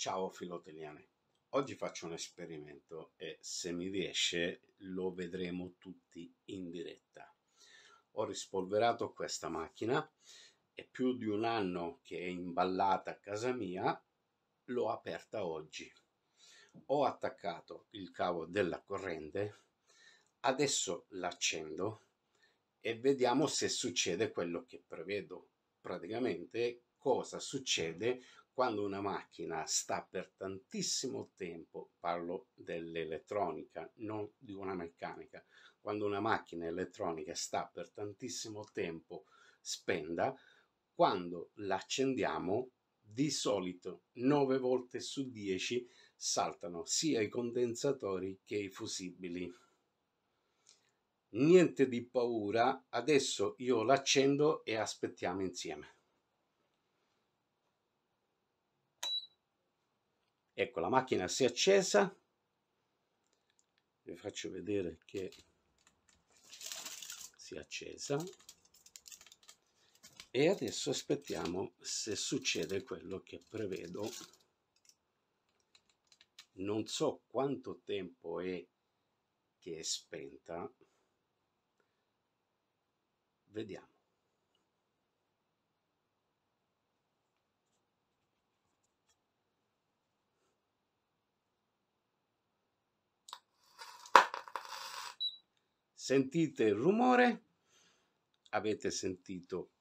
Ciao filoteliani, oggi faccio un esperimento e se mi riesce lo vedremo tutti in diretta. Ho rispolverato questa macchina, è più di un anno che è imballata a casa mia, l'ho aperta oggi. Ho attaccato il cavo della corrente, adesso l'accendo e vediamo se succede quello che prevedo, praticamente cosa succede quando una macchina sta per tantissimo tempo, parlo dell'elettronica, non di una meccanica, quando una macchina elettronica sta per tantissimo tempo spenda, quando l'accendiamo di solito 9 volte su 10 saltano sia i condensatori che i fusibili. Niente di paura, adesso io l'accendo e aspettiamo insieme. ecco la macchina si è accesa vi faccio vedere che si è accesa e adesso aspettiamo se succede quello che prevedo non so quanto tempo è che è spenta vediamo Sentite il rumore? Avete sentito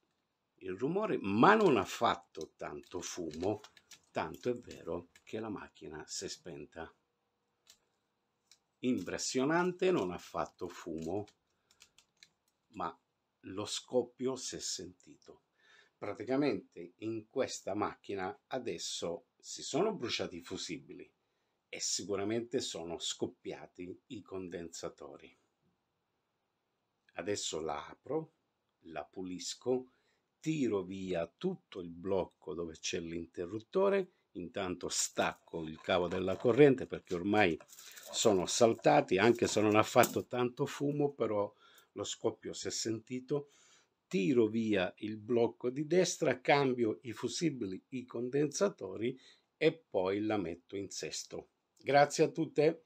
il rumore, ma non ha fatto tanto fumo, tanto è vero che la macchina si è spenta. Impressionante, non ha fatto fumo, ma lo scoppio si è sentito. Praticamente in questa macchina adesso si sono bruciati i fusibili e sicuramente sono scoppiati i condensatori. Adesso la apro, la pulisco, tiro via tutto il blocco dove c'è l'interruttore, intanto stacco il cavo della corrente perché ormai sono saltati, anche se non ha fatto tanto fumo, però lo scoppio si è sentito, tiro via il blocco di destra, cambio i fusibili, i condensatori e poi la metto in sesto. Grazie a tutte.